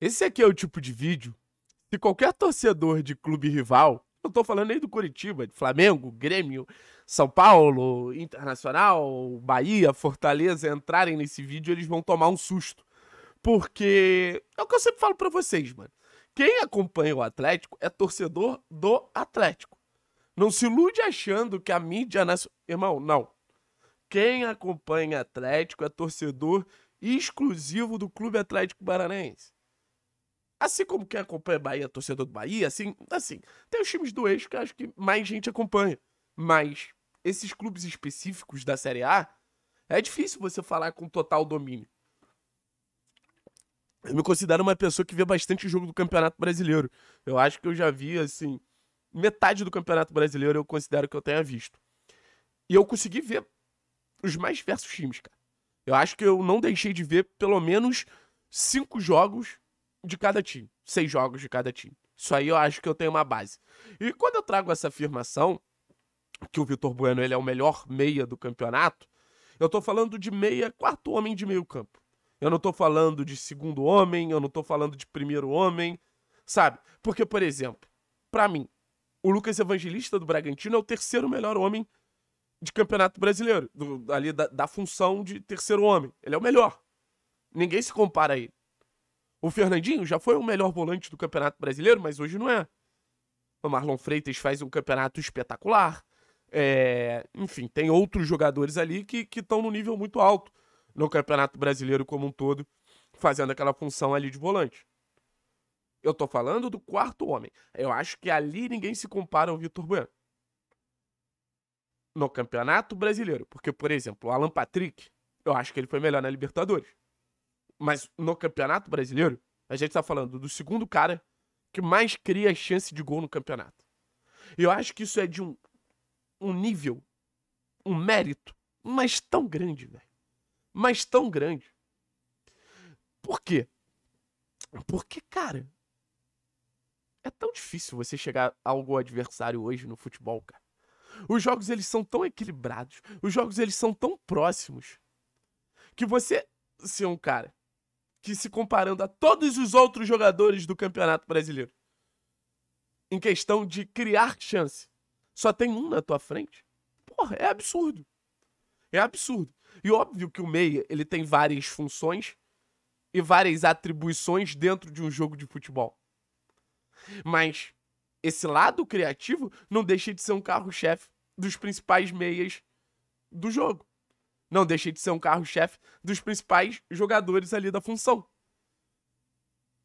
Esse aqui é o tipo de vídeo que qualquer torcedor de clube rival, eu tô falando aí do Curitiba, de Flamengo, Grêmio, São Paulo, Internacional, Bahia, Fortaleza, entrarem nesse vídeo, eles vão tomar um susto. Porque é o que eu sempre falo para vocês, mano. Quem acompanha o Atlético é torcedor do Atlético. Não se ilude achando que a mídia nacional. Irmão, não. Quem acompanha Atlético é torcedor exclusivo do Clube Atlético Paranaense. Assim como quem acompanha Bahia, torcedor do Bahia, assim, assim, tem os times do eixo que acho que mais gente acompanha. Mas esses clubes específicos da Série A, é difícil você falar com total domínio. Eu me considero uma pessoa que vê bastante jogo do Campeonato Brasileiro. Eu acho que eu já vi, assim, metade do Campeonato Brasileiro eu considero que eu tenha visto. E eu consegui ver os mais diversos times, cara. Eu acho que eu não deixei de ver pelo menos cinco jogos de cada time. Seis jogos de cada time. Isso aí eu acho que eu tenho uma base. E quando eu trago essa afirmação, que o Vitor Bueno ele é o melhor meia do campeonato, eu tô falando de meia, quarto homem de meio campo. Eu não tô falando de segundo homem, eu não tô falando de primeiro homem, sabe? Porque, por exemplo, para mim, o Lucas Evangelista do Bragantino é o terceiro melhor homem de campeonato brasileiro, do, ali da, da função de terceiro homem. Ele é o melhor. Ninguém se compara a ele. O Fernandinho já foi o melhor volante do Campeonato Brasileiro, mas hoje não é. O Marlon Freitas faz um campeonato espetacular. É, enfim, tem outros jogadores ali que estão no nível muito alto no Campeonato Brasileiro como um todo, fazendo aquela função ali de volante. Eu tô falando do quarto homem. Eu acho que ali ninguém se compara ao Vitor Bueno. No Campeonato Brasileiro. Porque, por exemplo, o Alan Patrick, eu acho que ele foi melhor na Libertadores. Mas no Campeonato Brasileiro, a gente tá falando do segundo cara que mais cria chance de gol no campeonato. E eu acho que isso é de um, um nível, um mérito, mas tão grande, velho. Mas tão grande. Por quê? Porque, cara, é tão difícil você chegar algo adversário hoje no futebol, cara. Os jogos eles são tão equilibrados, os jogos eles são tão próximos que você ser um cara que se comparando a todos os outros jogadores do Campeonato Brasileiro. Em questão de criar chance. Só tem um na tua frente. Porra, é absurdo. É absurdo. E óbvio que o meia, ele tem várias funções e várias atribuições dentro de um jogo de futebol. Mas esse lado criativo não deixa de ser um carro-chefe dos principais meias do jogo. Não deixei de ser um carro-chefe dos principais jogadores ali da função.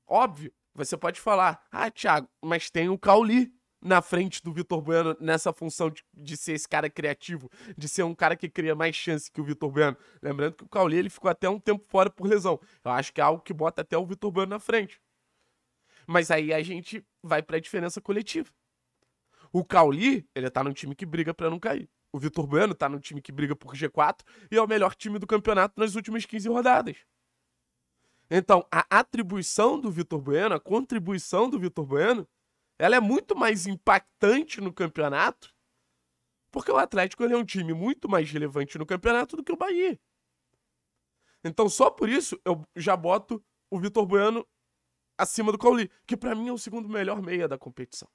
Óbvio, você pode falar, ah, Thiago, mas tem o Cauli na frente do Vitor Bueno nessa função de, de, ser esse cara criativo, de ser um cara que cria mais chance que o Vitor Bueno. Lembrando que o Cauli ele ficou até um tempo fora por lesão. Eu acho que é algo que bota até o Vitor Bueno na frente. Mas aí a gente vai para a diferença coletiva. O Cauli, ele tá num time que briga para não cair o Vitor Bueno tá no time que briga por G4 e é o melhor time do campeonato nas últimas 15 rodadas. Então, a atribuição do Vitor Bueno, a contribuição do Vitor Bueno, ela é muito mais impactante no campeonato, porque o Atlético é um time muito mais relevante no campeonato do que o Bahia. Então, só por isso eu já boto o Vitor Bueno acima do Cauli, que para mim é o segundo melhor meia da competição.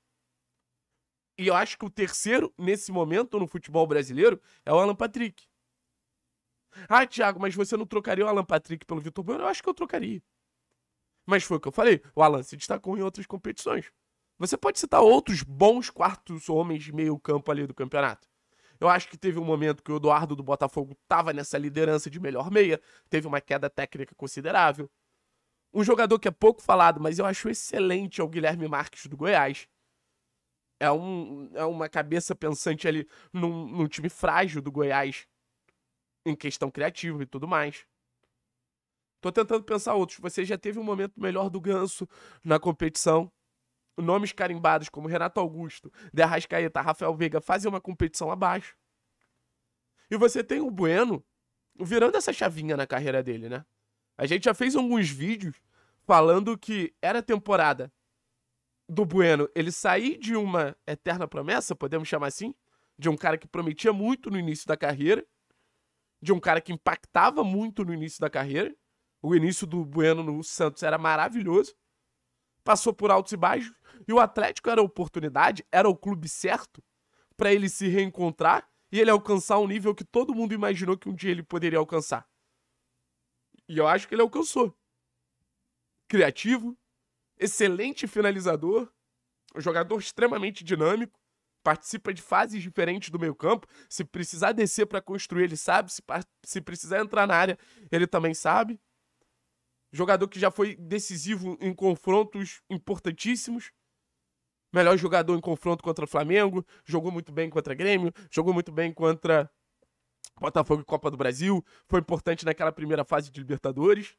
E eu acho que o terceiro, nesse momento, no futebol brasileiro, é o Alan Patrick. Ah, Thiago, mas você não trocaria o Alan Patrick pelo Vitor Bueno? Eu acho que eu trocaria. Mas foi o que eu falei. O Alan se destacou em outras competições. Você pode citar outros bons quartos homens de meio campo ali do campeonato. Eu acho que teve um momento que o Eduardo do Botafogo estava nessa liderança de melhor meia, teve uma queda técnica considerável. Um jogador que é pouco falado, mas eu acho excelente, é o Guilherme Marques do Goiás. É, um, é uma cabeça pensante ali num, num time frágil do Goiás em questão criativa e tudo mais. Tô tentando pensar outros. Você já teve um momento melhor do Ganso na competição. Nomes carimbados como Renato Augusto, Derrascaeta, Rafael Veiga fazem uma competição abaixo. E você tem o Bueno virando essa chavinha na carreira dele, né? A gente já fez alguns vídeos falando que era temporada do Bueno ele sair de uma eterna promessa, podemos chamar assim, de um cara que prometia muito no início da carreira, de um cara que impactava muito no início da carreira. O início do Bueno no Santos era maravilhoso. Passou por altos e baixos. E o Atlético era a oportunidade, era o clube certo para ele se reencontrar e ele alcançar um nível que todo mundo imaginou que um dia ele poderia alcançar. E eu acho que ele alcançou. Criativo, excelente finalizador, um jogador extremamente dinâmico, participa de fases diferentes do meio-campo. Se precisar descer para construir, ele sabe. Se, se precisar entrar na área, ele também sabe. Jogador que já foi decisivo em confrontos importantíssimos. Melhor jogador em confronto contra o Flamengo. Jogou muito bem contra o Grêmio. Jogou muito bem contra Botafogo e Copa do Brasil. Foi importante naquela primeira fase de Libertadores.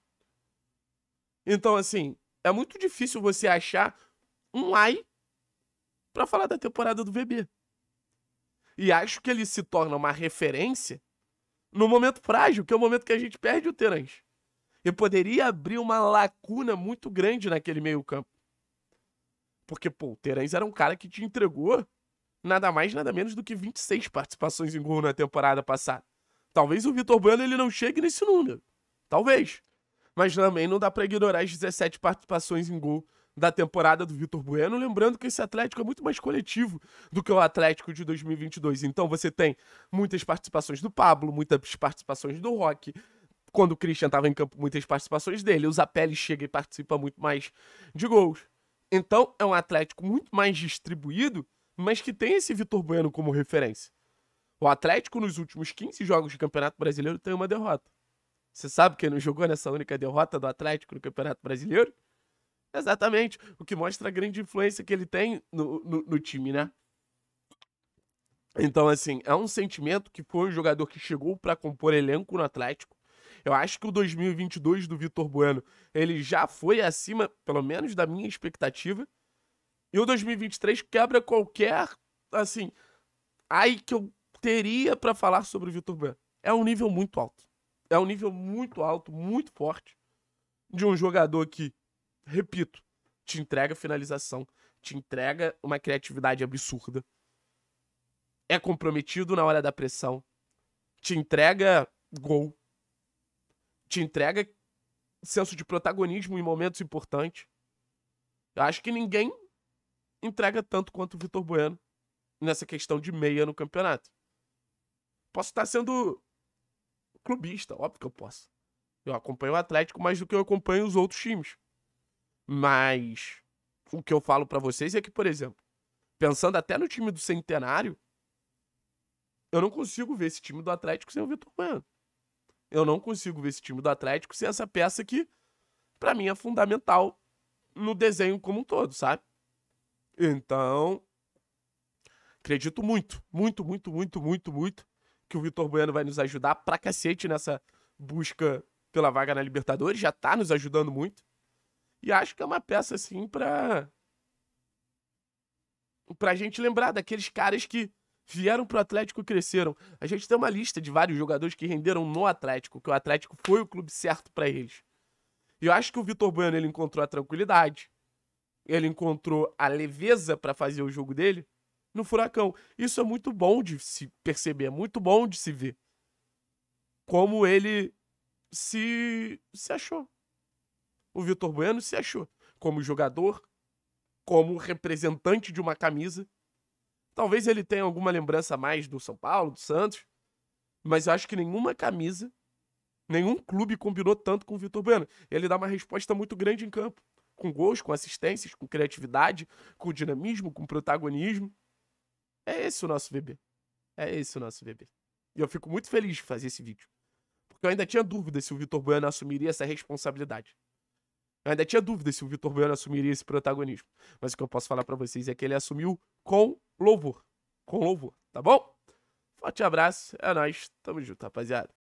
Então, assim, é muito difícil você achar um ai para falar da temporada do VB. E acho que ele se torna uma referência no momento frágil, que é o momento que a gente perde o Terence. E poderia abrir uma lacuna muito grande naquele meio-campo. Porque, pô, o Terence era um cara que te entregou nada mais, nada menos do que 26 participações em gol na temporada passada. Talvez o Vitor Bueno ele não chegue nesse número. Talvez mas também não dá para ignorar as 17 participações em gol da temporada do Vitor Bueno, lembrando que esse Atlético é muito mais coletivo do que o Atlético de 2022. Então você tem muitas participações do Pablo, muitas participações do Rock, quando o Christian estava em campo, muitas participações dele. O Zapelli chega e participa muito mais de gols. Então é um Atlético muito mais distribuído, mas que tem esse Vitor Bueno como referência. O Atlético, nos últimos 15 jogos de Campeonato Brasileiro, tem uma derrota. Você sabe que não jogou nessa única derrota do Atlético no Campeonato Brasileiro? Exatamente. O que mostra a grande influência que ele tem no, no, no time, né? Então, assim, é um sentimento que foi um jogador que chegou para compor elenco no Atlético. Eu acho que o 2022 do Vitor Bueno, ele já foi acima, pelo menos, da minha expectativa. E o 2023 quebra qualquer, assim, ai que eu teria para falar sobre o Vitor Bueno. É um nível muito alto é um nível muito alto, muito forte, de um jogador que, repito, te entrega finalização, te entrega uma criatividade absurda, é comprometido na hora da pressão, te entrega gol, te entrega senso de protagonismo em momentos importantes. Eu acho que ninguém entrega tanto quanto o Vitor Bueno nessa questão de meia no campeonato. Posso estar sendo clubista, óbvio que eu posso. Eu acompanho o Atlético mais do que eu acompanho os outros times. Mas o que eu falo para vocês é que, por exemplo, pensando até no time do Centenário, eu não consigo ver esse time do Atlético sem o Vitor Bueno. Eu não consigo ver esse time do Atlético sem essa peça que, para mim, é fundamental no desenho como um todo, sabe? Então, acredito muito, muito, muito, muito, muito, muito que o Vitor Bueno vai nos ajudar pra cacete nessa busca pela vaga na Libertadores, já tá nos ajudando muito. E acho que é uma peça assim pra pra gente lembrar daqueles caras que vieram pro Atlético e cresceram. A gente tem uma lista de vários jogadores que renderam no Atlético, que o Atlético foi o clube certo para eles. E eu acho que o Vitor Bueno ele encontrou a tranquilidade. Ele encontrou a leveza para fazer o jogo dele no furacão. Isso é muito bom de se perceber, é muito bom de se ver. Como ele se, se achou. O Vitor Bueno se achou como jogador, como representante de uma camisa. Talvez ele tenha alguma lembrança mais do São Paulo, do Santos, mas eu acho que nenhuma camisa, nenhum clube combinou tanto com o Vitor Bueno. Ele dá uma resposta muito grande em campo, com gols, com assistências, com criatividade, com dinamismo, com protagonismo. É esse o nosso bebê. É esse o nosso bebê. E eu fico muito feliz de fazer esse vídeo. Porque eu ainda tinha dúvida se o Vitor Bueno assumiria essa responsabilidade. Eu ainda tinha dúvida se o Vitor Bueno assumiria esse protagonismo. Mas o que eu posso falar para vocês é que ele assumiu com louvor. Com louvor, tá bom? Forte abraço, é nóis, tamo junto, rapaziada.